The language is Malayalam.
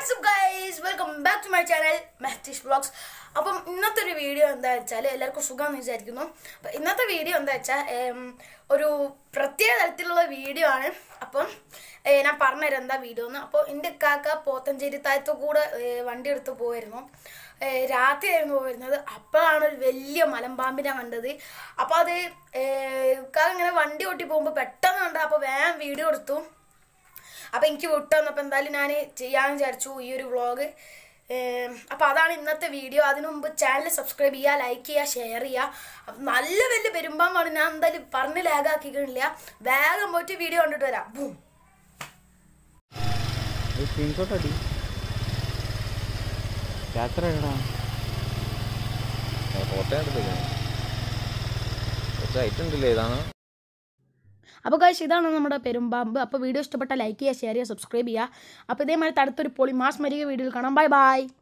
WhatsApp guys welcome back to my channel മെഹത്തീഷ് ബ്ലോഗ്സ് അപ്പം ഇന്നത്തെ ഒരു വീഡിയോ എന്താ വെച്ചാൽ എല്ലാവർക്കും സുഖമെന്ന് വിചാരിക്കുന്നു അപ്പം ഇന്നത്തെ വീഡിയോ എന്താ വെച്ചാൽ ഒരു പ്രത്യേക തരത്തിലുള്ള വീഡിയോ ആണ് അപ്പം ഞാൻ പറഞ്ഞുതരാം എന്താ വീഡിയോ എന്ന് അപ്പോൾ എൻ്റെ കാക്ക പോത്തഞ്ചേരി താഴത്തു കൂടെ വണ്ടി എടുത്ത് പോയിരുന്നു രാത്രിയായിരുന്നു പോയിരുന്നത് അപ്പോഴാണ് ഒരു വലിയ മലമ്പാമ്പിനെ കണ്ടത് അപ്പോൾ അത് കാക്ക ഇങ്ങനെ വണ്ടി ഓട്ടി പോകുമ്പോൾ പെട്ടെന്ന് കണ്ടത് അപ്പോൾ വേഗം വീഡിയോ എടുത്തു അപ്പോൾ എനിക്ക് വിട്ടു വന്നപ്പോൾ എന്തായാലും ഞാൻ ചെയ്യാമെന്ന് വിചാരിച്ചു ഈ ഒരു വ്ളോഗ് അപ്പോൾ അതാണ് ഇന്നത്തെ വീഡിയോ അതിനു മുമ്പ് ചാനൽ സബ്സ്ക്രൈബ് ചെയ്യുക ലൈക്ക് ചെയ്യുക ഷെയർ ചെയ്യുക അപ്പം നല്ല വലിയ പെരുമ്പാമ്പാണ് ഞാൻ എന്തായാലും പറഞ്ഞ് ലാഗാക്കിക്കണില്ല വേഗം പോയിട്ട് വീഡിയോ കണ്ടിട്ട് വരാം ബൂം യാത്ര ഫോട്ടോ എടുത്തേക്കണം ഉണ്ടല്ലേ ഇതാണ് അപ്പോൾ കാശ് ഇതാണ് നമ്മുടെ പെരുമ്പാമ്പ് അപ്പോൾ വീഡിയോ ഇഷ്ടപ്പെട്ട ലൈക്ക് ചെയ്യുക ഷെയർ ചെയ്യുക സബ്സ്ക്രൈബ് ചെയ്യുക അപ്പോൾ ഇതേമാതിരി അടുത്തൊരു പൊളി മാസ് മരിക വീഡിയോയിൽ കാണാം ബൈ ബൈ